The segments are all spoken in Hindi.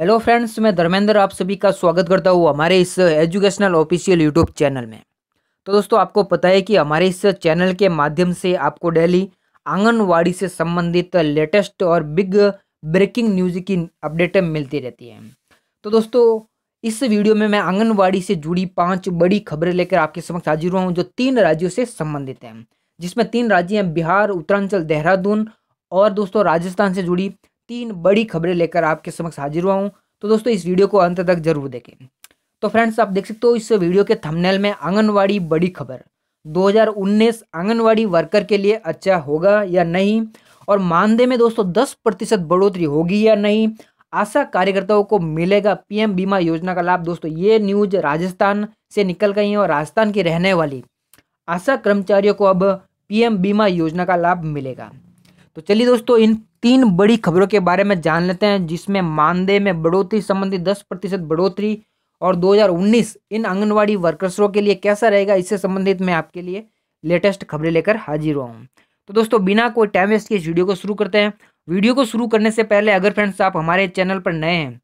हेलो फ्रेंड्स मैं धर्मेंद्र आप सभी का स्वागत करता हूँ हमारे इस एजुकेशनल ऑफिशियल यूट्यूब चैनल में तो दोस्तों आपको पता है कि हमारे इस चैनल के माध्यम से आपको डेली आंगनवाड़ी से संबंधित लेटेस्ट और बिग ब्रेकिंग न्यूज़ की अपडेटें मिलती रहती हैं तो दोस्तों इस वीडियो में मैं आंगनबाड़ी से जुड़ी पाँच बड़ी खबरें लेकर आपके समक्ष हाजिर हुआ हूँ जो तीन राज्यों से संबंधित हैं जिसमें तीन राज्य हैं बिहार उत्तरांचल देहरादून और दोस्तों राजस्थान से जुड़ी तीन बड़ी खबरें लेकर आपके समक्ष हाजिर हुआ हूँ तो दोस्तों इस वीडियो को अंत तक जरूर देखें तो फ्रेंड्स आप देख सकते हो इस वीडियो के थंबनेल में आंगनवाड़ी बड़ी खबर 2019 आंगनवाड़ी वर्कर के लिए अच्छा होगा या नहीं और मानदेय में दोस्तों 10 प्रतिशत बढ़ोतरी होगी या नहीं आशा कार्यकर्ताओं को मिलेगा पीएम बीमा योजना का लाभ दोस्तों ये न्यूज राजस्थान से निकल गई है और राजस्थान की रहने वाली आशा कर्मचारियों को अब पीएम बीमा योजना का लाभ मिलेगा तो चलिए दोस्तों इन तीन बड़ी खबरों के बारे में जान लेते हैं जिसमें मानदेय में बढ़ोतरी संबंधी दस प्रतिशत बढ़ोतरी और 2019 इन आंगनवाड़ी वर्कर्सों के लिए कैसा रहेगा इससे संबंधित मैं आपके लिए लेटेस्ट खबरें लेकर हाजिर हुआ हूँ तो दोस्तों बिना कोई टाइम वेस्ट किए वीडियो को शुरू करते हैं वीडियो को शुरू करने से पहले अगर फ्रेंड्स आप हमारे चैनल पर नए हैं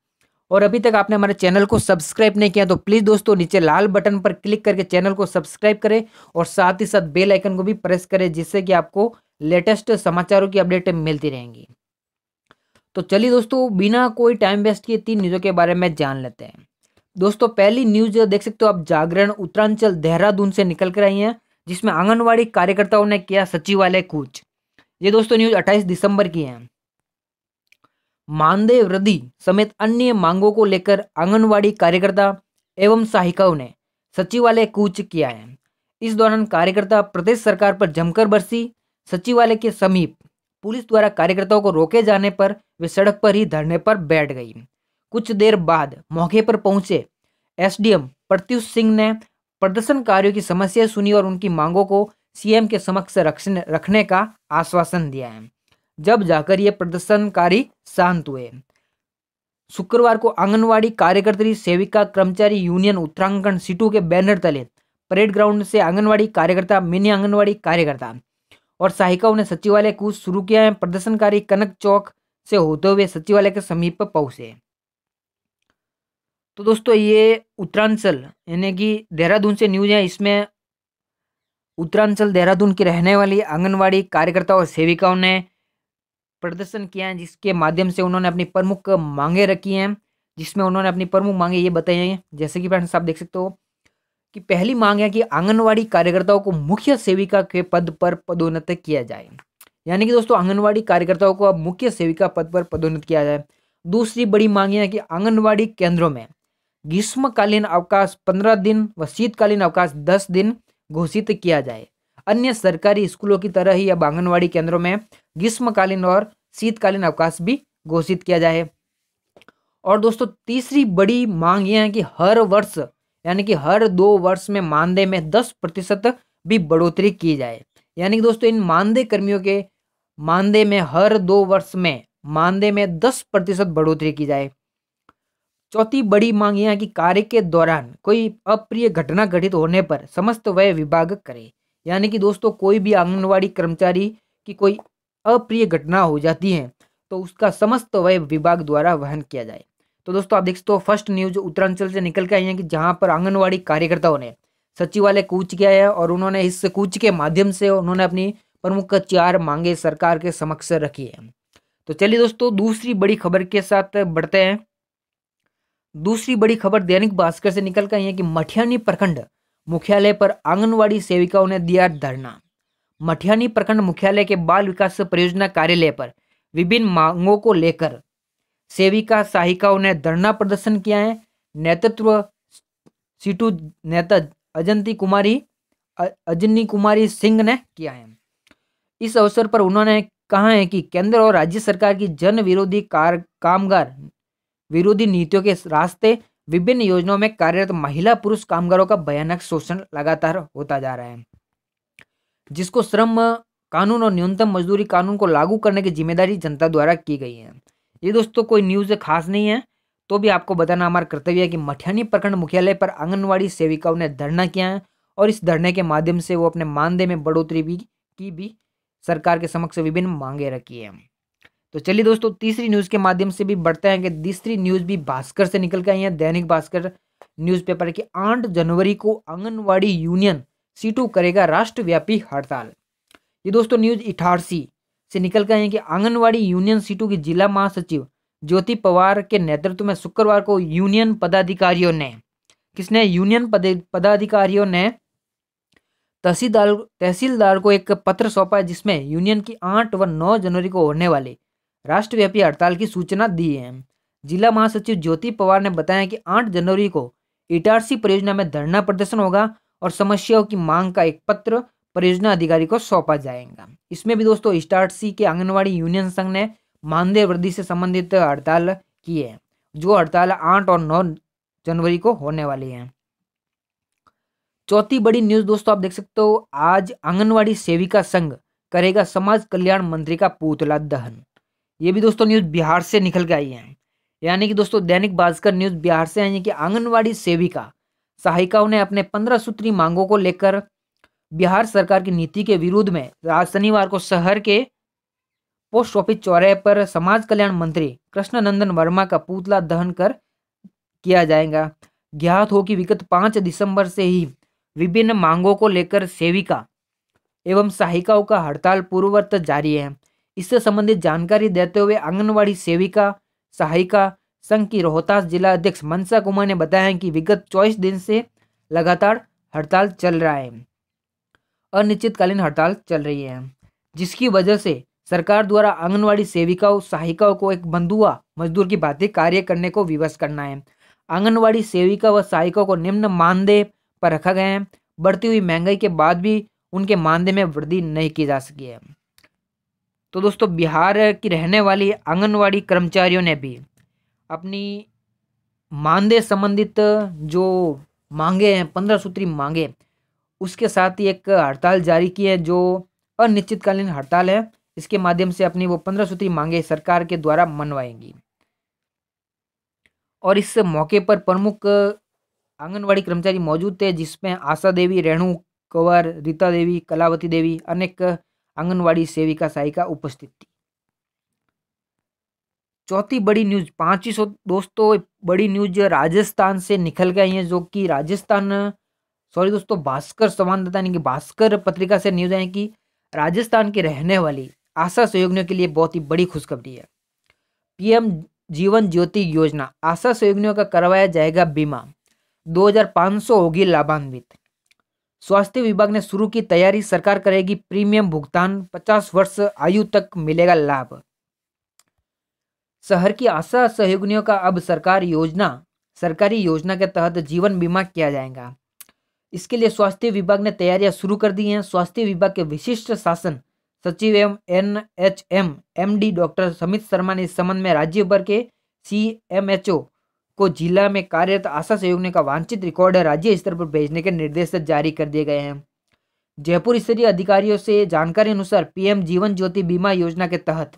और अभी तक आपने हमारे चैनल को सब्सक्राइब नहीं किया तो प्लीज़ दोस्तों नीचे लाल बटन पर क्लिक करके चैनल को सब्सक्राइब करें और साथ ही साथ बेल आइकन को भी प्रेस करें जिससे कि आपको लेटेस्ट समाचारों की अपडेट मिलती रहेंगी तो चलिए दोस्तों बिना कोई टाइम वेस्ट किए तीन न्यूज़ों के बारे में जान लेते हैं दोस्तों पहली न्यूज देख सकते हो आप जागरण उत्तरांचल देहरादून से निकल कर आई है जिसमें आंगनवाड़ी कार्यकर्ताओं ने किया सचिवालय कूच ये दोस्तों न्यूज 28 दिसंबर की है मानदेय वृद्धि समेत अन्य मांगों को लेकर आंगनवाड़ी कार्यकर्ता एवं सहायिकाओं ने सचिवालय कूच किया है इस दौरान कार्यकर्ता प्रदेश सरकार पर जमकर बरसी सचिवालय के समीप पुलिस द्वारा कार्यकर्ताओं को रोके जाने पर वे सड़क पर ही धरने पर बैठ गई कुछ देर बाद मौके पर पहुंचे एसडीएम प्रत्युष सिंह ने प्रदर्शनकारियों की समस्या सुनी और उनकी मांगों को सीएम के समक्ष रखने का आश्वासन दिया है जब जाकर ये प्रदर्शनकारी शांत हुए शुक्रवार को आंगनवाड़ी कार्यकर्ता सेविका कर्मचारी यूनियन उत्तराखंड सिटू के बैनर तले परेड ग्राउंड से आंगनवाड़ी कार्यकर्ता मिनी आंगनवाड़ी कार्यकर्ता और सहायिकाओं ने सचिवालय कूच शुरू किया है प्रदर्शनकारी कनक चौक से होते हुए सचिवालय के समीप पहुंचे तो दोस्तों ये उत्तरांचल यानी कि देहरादून से न्यूज है इसमें उत्तरांचल देहरादून की रहने वाली आंगनवाड़ी कार्यकर्ता और सेविकाओं ने प्रदर्शन किया है जिसके माध्यम से उन्होंने अपनी प्रमुख मांगे रखी हैं जिसमें उन्होंने अपनी प्रमुख मांगे ये बताई हैं जैसे कि फ्रेंड्स आप देख सकते हो कि पहली मांग है कि आंगनवाड़ी कार्यकर्ताओं को मुख्य सेविका के पद पर पदोन्नत किया जाए यानी कि दोस्तों आंगनवाड़ी कार्यकर्ताओं को अब मुख्य सेविका पद पर पदोन्नत किया जाए दूसरी बड़ी मांग है कि आंगनवाड़ी केंद्रों में ग्रीष्मकालीन अवकाश पंद्रह दिन व शीतकालीन अवकाश दस दिन घोषित किया जाए अन्य सरकारी स्कूलों की तरह ही अब आंगनवाड़ी केंद्रों में ग्रीष्मकालीन और शीतकालीन अवकाश भी घोषित किया जाए और दोस्तों तीसरी बड़ी मांग यह है कि हर वर्ष यानी कि हर दो वर्ष में मानदेय में दस प्रतिशत भी बढ़ोतरी की जाए यानी कि दोस्तों इन मानदेय कर्मियों के मानदेय में हर दो वर्ष में मानदेय में दस प्रतिशत बढ़ोतरी की जाए चौथी बड़ी मांग यह है कि कार्य के दौरान कोई अप्रिय घटना घटित होने पर समस्त व्यय विभाग करे यानी कि दोस्तों कोई भी आंगनवाड़ी कर्मचारी की कोई अप्रिय घटना हो जाती है तो उसका समस्त वय विभाग द्वारा वहन किया जाए तो दोस्तों आप देख सकते हो फर्स्ट न्यूज उत्तरांचल से निकल के आई है कि जहाँ पर आंगनबाड़ी कार्यकर्ताओं ने सचिवालय कूच किया है और उन्होंने इस कूच के माध्यम से उन्होंने अपनी प्रमुख चार मांगे सरकार के समक्ष रखी है तो चलिए दोस्तों दूसरी बड़ी खबर के साथ बढ़ते हैं दूसरी बड़ी खबर दैनिक भास्कर से निकल कर है कि मठियानी प्रखंड मुख्यालय पर आंगनवाड़ी सेविकाओं ने दिया धरना मठियानी प्रखंड मुख्यालय के बाल विकास परियोजना कार्यालय पर विभिन्न मांगों को लेकर सेविका सहायिकाओं ने धरना प्रदर्शन किया है नेतृत्व सीटू नेता अजंती कुमारी अजनी कुमारी सिंह ने किया है इस अवसर पर उन्होंने कहा है कि केंद्र और राज्य सरकार की जन विरोधी कार कामगार विरोधी नीतियों के रास्ते विभिन्न योजनाओं में कार्यरत महिला पुरुष कामगारों का भयानक शोषण लगातार होता जा रहा है जिसको श्रम कानून और न्यूनतम मजदूरी कानून को लागू करने की जिम्मेदारी जनता द्वारा की गई है ये दोस्तों कोई न्यूज़ खास नहीं है तो भी आपको बताना हमारा कर्तव्य है कि मठियानी प्रखंड मुख्यालय पर आंगनवाड़ी सेविकाओं ने धरना किया है और इस धरने के माध्यम से वो अपने मानदेय में बढ़ोतरी भी की भी सरकार के समक्ष विभिन्न मांगे रखी है तो चलिए दोस्तों तीसरी न्यूज़ के माध्यम से भी बढ़ते हैं कि तीसरी न्यूज़ भी भास्कर से निकल के आई है दैनिक भास्कर न्यूज़पेपर की आठ जनवरी को आंगनवाड़ी यूनियन सीटू करेगा राष्ट्रव्यापी हड़ताल ये दोस्तों न्यूज़ इठारसी से निकल कर कि आंगनवाड़ी यूनियन सीटों की जिला महासचिव ज्योति पवार के नेतृत्व में शुक्रवार को यूनियन पदाधिकारियों ने किसने यूनियन पदाधिकारियों ने तहसीलदार तहसीलदार को एक पत्र सौंपा जिसमें यूनियन की आठ व नौ जनवरी को होने वाले राष्ट्रव्यापी हड़ताल की सूचना दी है जिला महासचिव ज्योति पवार ने बताया कि आठ जनवरी को इटारसी परियोजना में धरना प्रदर्शन होगा और समस्याओं की मांग का एक पत्र परियोजना अधिकारी को सौंपा जाएगा इसमें भी दोस्तों स्टार्ट सी के आंगनबाड़ी यूनियन संघ ने मानदेय वृद्धि से संबंधित हड़ताल की है जो हड़ताल आठ और नौ जनवरी को होने वाली है चौथी बड़ी न्यूज दोस्तों आप देख सकते हो आज आंगनबाड़ी सेविका संघ करेगा समाज कल्याण मंत्री का पुतला दहन ये भी दोस्तों न्यूज बिहार से निकल के आई है यानी कि दोस्तों दैनिक भास्कर न्यूज बिहार से आई है कि आंगनबाड़ी सेविका सहायिकाओं ने अपने पंद्रह सूत्री मांगों को लेकर बिहार सरकार की नीति के विरोध में आज शनिवार को शहर के पोस्ट ऑफिस चौराहे पर समाज कल्याण मंत्री कृष्ण नंदन वर्मा का पुतला दहन कर किया जाएगा ज्ञात हो कि विगत पाँच दिसंबर से ही विभिन्न मांगों को लेकर सेविका एवं सहायिकाओं का हड़ताल पूर्ववत जारी है इससे संबंधित जानकारी देते हुए आंगनवाड़ी सेविका सहायिका संघ की रोहतास जिला अध्यक्ष मनसा कुमार ने बताया कि विगत चौबीस दिन से लगातार हड़ताल चल रहा है अनिश्चितकालीन हड़ताल चल रही है जिसकी वजह से सरकार द्वारा आंगनवाड़ी सेविकाओं सहायिकाओं को एक बंधुआ मजदूर की भांति कार्य करने को विवश करना है आंगनवाड़ी सेविका व सहायिकाओं को निम्न मानदेय पर रखा गया है बढ़ती हुई महंगाई के बाद भी उनके मानदेय में वृद्धि नहीं की जा सकी है तो दोस्तों बिहार की रहने वाली आंगनवाड़ी कर्मचारियों ने भी अपनी मानदेय संबंधित जो मांगे हैं पंद्रह सूत्री मांगे उसके साथ ही एक हड़ताल जारी की है जो अनिश्चितकालीन हड़ताल है इसके माध्यम से अपनी वो पंद्रह सूत्री मांगे सरकार के द्वारा मनवाएंगी और इस मौके पर प्रमुख आंगनवाड़ी कर्मचारी मौजूद थे जिसमें आशा देवी रेणु कंवर रीता देवी कलावती देवी अनेक आंगनवाड़ी सेविका सहायिका उपस्थित थी चौथी बड़ी न्यूज पांचवी दोस्तों बड़ी न्यूज राजस्थान से निकल गई है जो कि राजस्थान सॉरी दोस्तों भास्कर संवाददाता यानी कि भास्कर पत्रिका से न्यूज आए कि राजस्थान की रहने वाली आशा सहयोगियों के लिए बहुत ही बड़ी खुशखबरी है पीएम जीवन ज्योति योजना आशा सहयोगियों का करवाया जाएगा बीमा 2500 होगी लाभान्वित स्वास्थ्य विभाग ने शुरू की तैयारी सरकार करेगी प्रीमियम भुगतान 50 वर्ष आयु तक मिलेगा लाभ शहर की आशा सहयोगियों का अब सरकार योजना सरकारी योजना के तहत जीवन बीमा किया जाएगा इसके लिए स्वास्थ्य विभाग ने तैयारियां शुरू कर दी हैं स्वास्थ्य विभाग के विशिष्ट शासन सचिव एवं N H M M D doctor Samit Sharma ने इस संबंध में राज्य भर के सी एम एच ओ को जिला में कार्यरत आशा सहयोग का वांछित रिकॉर्ड राज्य स्तर पर भेजने के निर्देश जारी कर दिए गए हैं जयपुर स्तरीय अधिकारियों से जानकारी अनुसार पीएम जीवन ज्योति बीमा योजना के तहत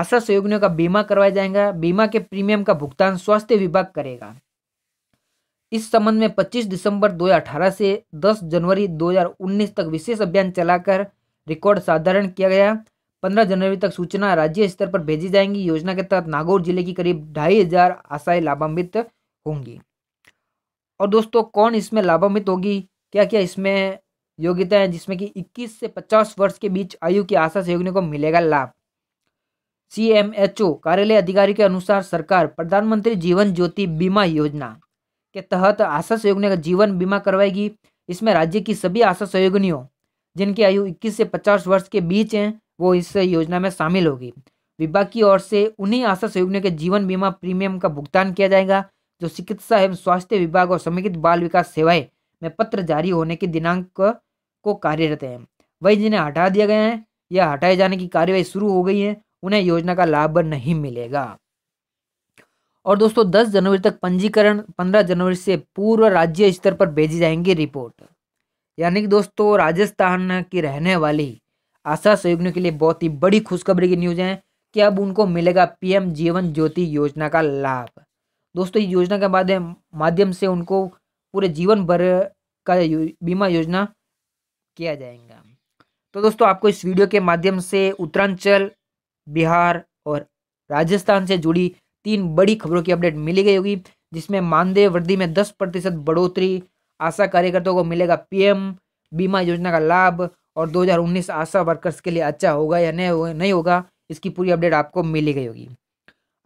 आशा सहयोगियों का बीमा करवाया जाएगा बीमा के प्रीमियम का भुगतान स्वास्थ्य विभाग करेगा इस संबंध में 25 दिसंबर 2018 से 10 जनवरी 2019 तक विशेष अभियान चलाकर रिकॉर्ड साधारण किया गया 15 जनवरी तक सूचना राज्य स्तर पर भेजी जाएंगी योजना के तहत नागौर जिले की करीब ढाई हजार आशाएं लाभान्वित होंगी और दोस्तों कौन इसमें लाभान्वित होगी क्या क्या इसमें योग्यता है जिसमें कि 21 से 50 वर्ष के बीच आयु की आशा सहयोगियों को मिलेगा लाभ सी कार्यालय अधिकारी के अनुसार सरकार प्रधानमंत्री जीवन ज्योति बीमा योजना के तहत आशा सहयोगियों का जीवन बीमा करवाएगी इसमें राज्य की सभी आशा सहयोगियों जिनकी आयु 21 से 50 वर्ष के बीच हैं वो इस योजना में शामिल होगी विभाग की ओर से उन्हीं आशा सहयोगियों के जीवन बीमा प्रीमियम का भुगतान किया जाएगा जो चिकित्सा एवं स्वास्थ्य विभाग और समेकित बाल विकास सेवाएं में पत्र जारी होने के दिनांक को कार्यरत हैं वही जिन्हें हटा दिया गया है या हटाए जाने की कार्यवाही शुरू हो गई है उन्हें योजना का लाभ नहीं मिलेगा और दोस्तों 10 जनवरी तक पंजीकरण 15 जनवरी से पूर्व राज्य स्तर पर भेजी जाएंगी रिपोर्ट यानी कि दोस्तों राजस्थान की रहने वाली आशा सहयोगियों के लिए बहुत ही बड़ी खुशखबरी की न्यूज है कि अब उनको मिलेगा पीएम जीवन ज्योति योजना का लाभ दोस्तों इस योजना के माध्यम माध्यम से उनको पूरे जीवन भर का यो, बीमा योजना किया जाएगा तो दोस्तों आपको इस वीडियो के माध्यम से उत्तरांचल बिहार और राजस्थान से जुड़ी तीन बड़ी खबरों की अपडेट मिली गई होगी जिसमें मानदेय वृद्धि में दस प्रतिशत बढ़ोतरी आशा कार्यकर्ताओं को मिलेगा पीएम बीमा योजना का लाभ और 2019 आशा वर्कर्स के लिए अच्छा होगा या नहीं नहीं होगा इसकी पूरी अपडेट आपको मिली गई होगी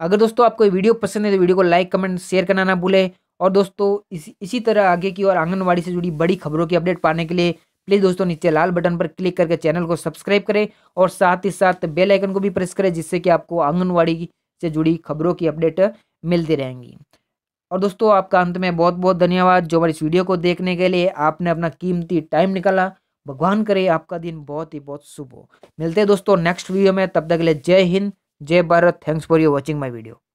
अगर दोस्तों आपको वीडियो पसंद है तो वीडियो को लाइक कमेंट शेयर करना ना भूलें और दोस्तों इस, इसी तरह आगे की और आंगनबाड़ी से जुड़ी बड़ी खबरों की अपडेट पाने के लिए प्लीज़ दोस्तों नीचे लाल बटन पर क्लिक करके चैनल को सब्सक्राइब करें और साथ ही साथ बेल आइकन को भी प्रेस करें जिससे कि आपको आंगनबाड़ी की से जुड़ी खबरों की अपडेट मिलती रहेंगी और दोस्तों आपका अंत में बहुत बहुत धन्यवाद जो हमारी इस वीडियो को देखने के लिए आपने अपना कीमती टाइम निकाला भगवान करे आपका दिन बहुत ही बहुत शुभ हो मिलते हैं दोस्तों नेक्स्ट वीडियो में तब तक के लिए जय हिंद जय Bharat thanks for you watching my video